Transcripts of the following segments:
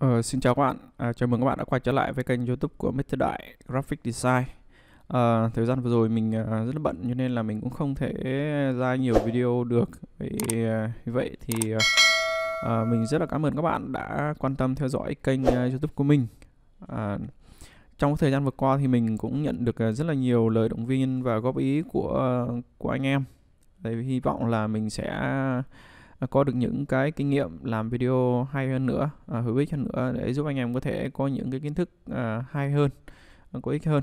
Ờ, xin chào các bạn, à, chào mừng các bạn đã quay trở lại với kênh youtube của Mr. Đại Graphic Design à, Thời gian vừa rồi mình à, rất là bận cho nên là mình cũng không thể ra nhiều video được vì à, vậy thì à, mình rất là cảm ơn các bạn đã quan tâm theo dõi kênh à, youtube của mình à, Trong thời gian vừa qua thì mình cũng nhận được rất là nhiều lời động viên và góp ý của của anh em Đấy, hy vọng là mình sẽ có được những cái kinh nghiệm làm video hay hơn nữa à, hữu ích hơn nữa để giúp anh em có thể có những cái kiến thức à, hay hơn à, có ích hơn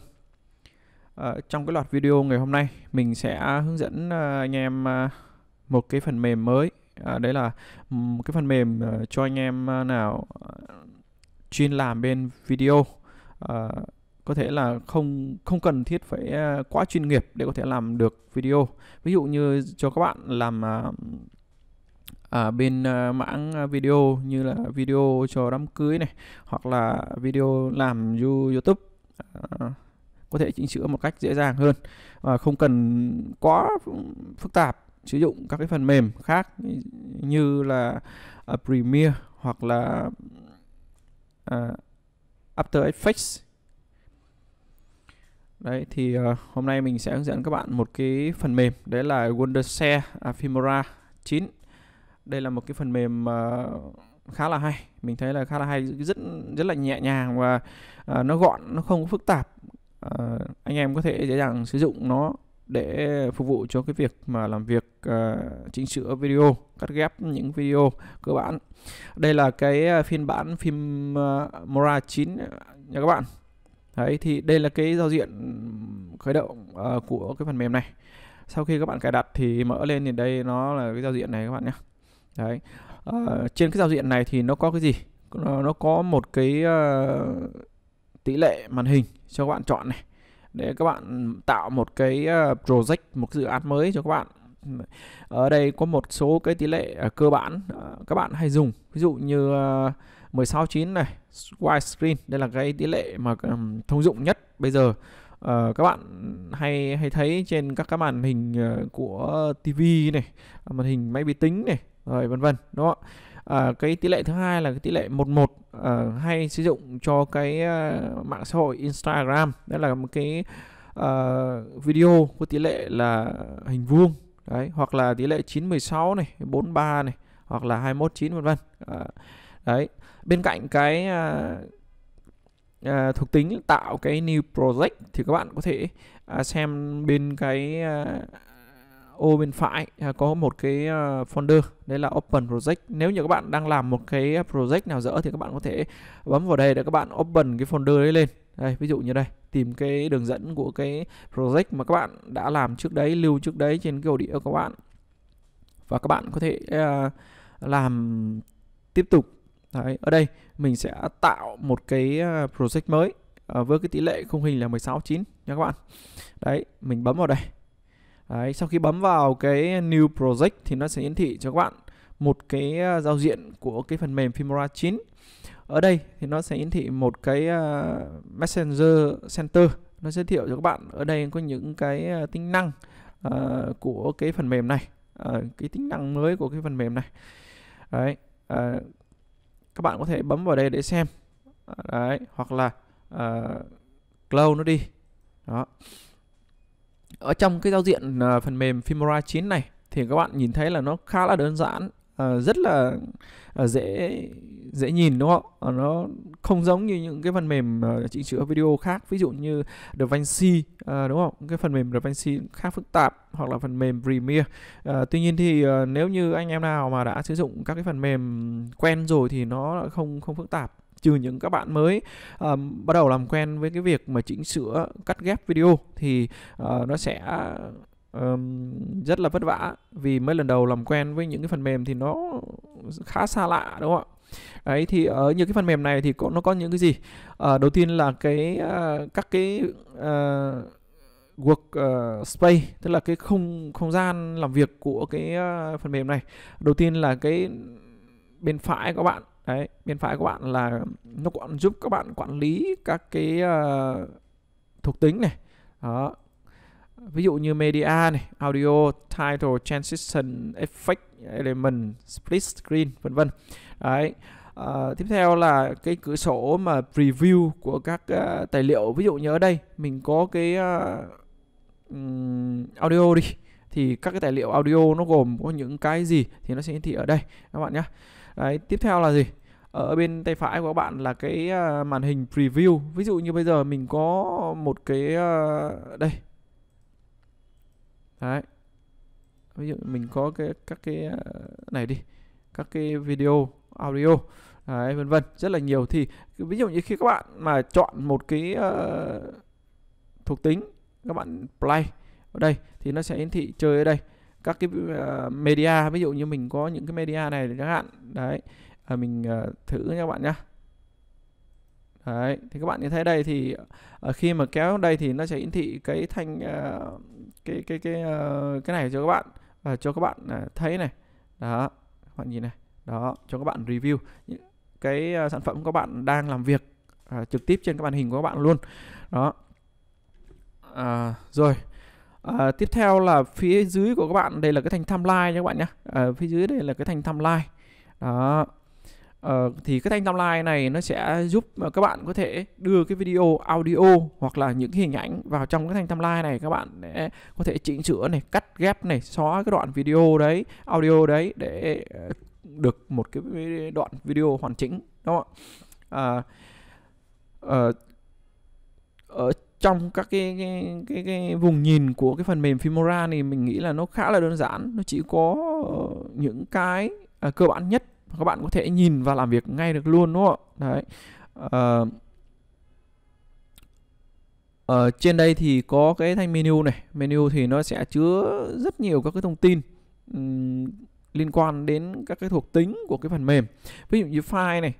à, trong cái loạt video ngày hôm nay mình sẽ hướng dẫn à, anh em à, một cái phần mềm mới à, đấy là một cái phần mềm à, cho anh em à, nào à, chuyên làm bên video à, có thể là không không cần thiết phải quá chuyên nghiệp để có thể làm được video ví dụ như cho các bạn làm uh, ở à, bên à, mảng à, video như là video cho đám cưới này hoặc là video làm YouTube có thể chỉnh sửa một cách dễ dàng hơn và không cần quá phức tạp sử dụng các cái phần mềm khác như là Premiere hoặc là After Effects Đấy thì hôm nay mình sẽ hướng dẫn các bạn một cái phần mềm đấy là Wondershare Filmora 9 đây là một cái phần mềm uh, khá là hay mình thấy là khá là hay rất rất là nhẹ nhàng và uh, nó gọn nó không phức tạp uh, anh em có thể dễ dàng sử dụng nó để phục vụ cho cái việc mà làm việc uh, chỉnh sửa video cắt ghép những video cơ bản đây là cái phiên bản phim uh, Mora 9 nha các bạn đấy thì đây là cái giao diện khởi động uh, của cái phần mềm này sau khi các bạn cài đặt thì mở lên thì đây nó là cái giao diện này các bạn nhé đấy uh, trên cái giao diện này thì nó có cái gì nó, nó có một cái uh, tỷ lệ màn hình cho các bạn chọn này để các bạn tạo một cái ờ, project một dự án mới cho các bạn ở đây có một số cái tỷ lệ cơ bản các bạn hay dùng ví dụ như 169 này widescreen đây là cái tỷ lệ mà thông dụng nhất bây giờ Uh, các bạn hay hay thấy trên các các màn hình của TV này, màn hình máy vi tính này, rồi vân vân đúng không à, cái tỷ lệ thứ hai là cái tỷ lệ 11 à, hay sử dụng cho cái à, mạng xã hội Instagram đó là một cái à, video có tỷ lệ là hình vuông đấy hoặc là tỷ lệ 916 này 43 này hoặc là 219 vân vân à, đấy bên cạnh cái à, à, thuộc tính tạo cái new project thì các bạn có thể à, xem bên cái à, ô bên phải à, có một cái à, folder đấy là open project nếu như các bạn đang làm một cái project nào dở thì các bạn có thể bấm vào đây để các bạn open cái folder đấy lên đây ví dụ như đây tìm cái đường dẫn của cái project mà các bạn đã làm trước đấy lưu trước đấy trên cái ổ đĩa của các bạn và các bạn có thể à, làm tiếp tục đấy, ở đây mình sẽ tạo một cái project mới với cái tỷ lệ khung hình là 16:9 9 nha các bạn đấy mình bấm vào đây Đấy, sau khi bấm vào cái new project thì nó sẽ hiển thị cho các bạn một cái ờ, giao diện của cái phần mềm Filmora 9. Ở đây thì nó sẽ hiển thị một cái ờ, Messenger Center nó giới thiệu cho các bạn ở đây có những cái ờ, tính năng uh, của cái phần mềm này, uh, cái tính năng mới của cái phần mềm này. Đấy, uh, các bạn có thể bấm vào đây để xem. Đấy, hoặc là uh, clone nó đi. Đó ở trong cái giao diện à, phần mềm Filmora 9 này thì các bạn nhìn thấy là nó khá là đơn giản à, rất là à, dễ dễ nhìn đúng không? nó không giống như những cái phần mềm chỉnh sửa video khác ví dụ như DaVinci đúng không? Cái phần mềm DaVinci khá phức tạp hoặc là phần mềm Premiere. tuy nhiên thì nếu như anh em nào mà đã sử dụng các cái phần mềm quen rồi thì nó không không phức tạp trừ những các bạn mới um, bắt đầu làm quen với cái việc mà chỉnh sửa cắt ghép video thì uh, nó sẽ um, rất là vất vả vì mới lần đầu làm quen với những cái phần mềm thì nó khá xa lạ đúng không ạ ấy thì ở những cái phần mềm này thì có nó có những cái gì à, đầu tiên là cái uh, các cái uh, work uh, space tức là cái không không gian làm việc của cái uh, phần mềm này đầu tiên là cái bên phải các bạn đấy bên phải của bạn là nó còn giúp các bạn quản lý các cái uh, thuộc tính này đó ví dụ như media này audio title transition effect element split screen vân vân đấy À, tiếp theo là cái cửa sổ mà preview của các uh, tài liệu ví dụ như ở đây mình có cái uh, um, audio đi thì các cái tài liệu audio nó gồm có những cái gì thì nó sẽ hiển thị ở đây các bạn nhé đấy tiếp theo là gì ở bên tay phải của các bạn là cái à, màn hình preview ví dụ như bây giờ mình có một cái à, đây đấy ví dụ mình có cái các cái à, này đi các cái video audio đấy vân vân rất là nhiều thì ví dụ như khi các bạn mà chọn một cái thuộc tính các bạn play ở đây thì nó sẽ hiển thị chơi ở đây các cái ờ, media ví dụ như mình có những cái media này chẳng hạn đấy à, mình ờ, thử nha các bạn nhé Đấy, thì các bạn nhìn thấy đây thì uh, khi mà kéo đây thì nó sẽ hiển thị cái thanh uh, cái cái cái uh, cái này cho các bạn và uh, cho các bạn uh, thấy này. Đó, các bạn nhìn này. Đó, cho các bạn review cái uh, sản phẩm các bạn đang làm việc uh, trực tiếp trên các màn hình của các bạn luôn. Đó. Uh, rồi. À, tiếp theo là phía dưới của các bạn đây là cái thành timeline nha các bạn nhé à, phía dưới đây là cái thành timeline đó à, thì cái thanh timeline này nó sẽ giúp các bạn có thể đưa cái video audio hoặc là những cái hình ảnh vào trong cái thanh timeline này các bạn để có thể chỉnh sửa này cắt ghép này xóa cái đoạn video đấy audio đấy để được một cái đoạn video hoàn chỉnh đúng không ạ à, à, ở trong các cái cái, cái cái vùng nhìn của cái phần mềm Filmora thì mình nghĩ là nó khá là đơn giản nó chỉ có ờ, những cái à, cơ bản nhất các bạn có thể nhìn và làm việc ngay được luôn đúng không đấy à, ờ, ở ờ, trên đây thì có cái thanh menu này menu thì nó sẽ chứa rất nhiều các cái thông tin um, liên quan đến các cái thuộc tính của cái phần mềm ví dụ như file này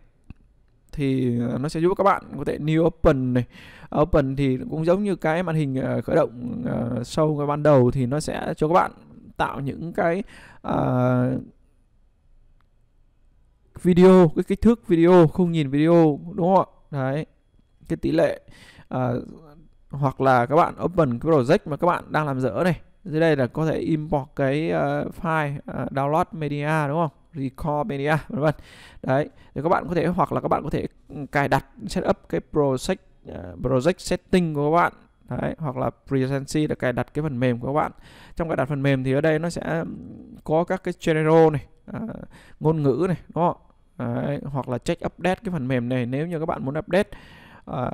thì nó sẽ giúp các bạn có thể new open này à, open thì cũng giống như cái màn hình à, khởi động uh, à, sâu ban đầu thì nó sẽ cho các bạn tạo những cái uh, video cái kích thước video không nhìn video đúng không ạ đấy cái tỷ lệ uh, hoặc là các bạn open cái project mà các bạn đang làm dở này dưới đây là có thể import cái uh, file uh, download media đúng không record media vân vân đấy thì các bạn có thể hoặc là các bạn có thể ừ, cài đặt setup cái project uh, project setting của các bạn Đấy, hoặc là Presency để cài đặt cái phần mềm của các bạn trong cài đặt phần mềm thì ở đây nó sẽ ừ, có các cái general này à, ngôn ngữ này đúng không Đấy, hoặc là check update cái phần mềm này nếu như các bạn muốn update à,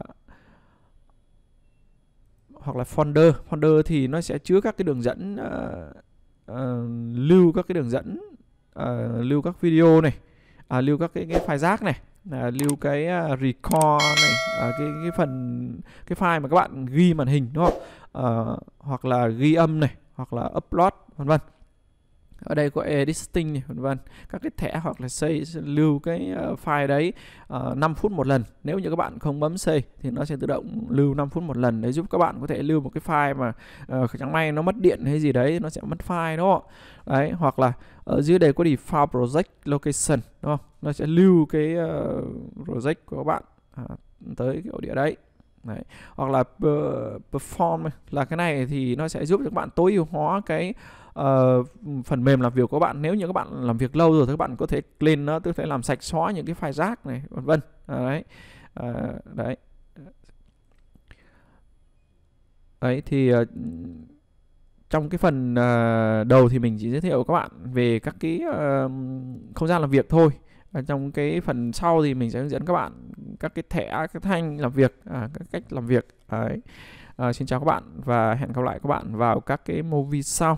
hoặc là folder folder thì nó sẽ chứa các cái đường dẫn à, à, lưu các cái đường dẫn à, lưu các video này à, lưu các cái, cái file rác này à, lưu cái uh, record này à, cái cái phần cái file mà các bạn ghi màn hình đúng không à, hoặc là ghi âm này hoặc là upload vân vân ở đây có editing này, vân vân các cái thẻ hoặc là xây lưu cái ờ, file đấy uh, ờ, 5 phút một lần nếu như các bạn không bấm xây thì nó sẽ tự động lưu 5 phút một lần để giúp các bạn có thể lưu một cái file mà uh, chẳng may nó mất điện hay gì đấy nó sẽ mất file đúng không đấy hoặc là ở dưới đây có file project location đúng không nó sẽ lưu cái uh, project của các bạn à, tới cái ổ đĩa đấy Đấy. hoặc là perform là cái này thì nó sẽ giúp cho các bạn tối ưu hóa cái uh, phần mềm làm việc của bạn nếu như các bạn làm việc lâu rồi thì các bạn có thể clean nó tức là làm sạch xóa những cái file rác này vân vân à, đấy à, đấy đấy thì uh, trong cái phần uh, đầu thì mình chỉ giới thiệu các bạn về các cái uh, không gian làm việc thôi ở trong cái phần sau thì mình sẽ hướng dẫn các bạn các cái thẻ các thanh làm việc à, các cách làm việc đấy à, xin chào các bạn và hẹn gặp lại các bạn vào các cái movie sau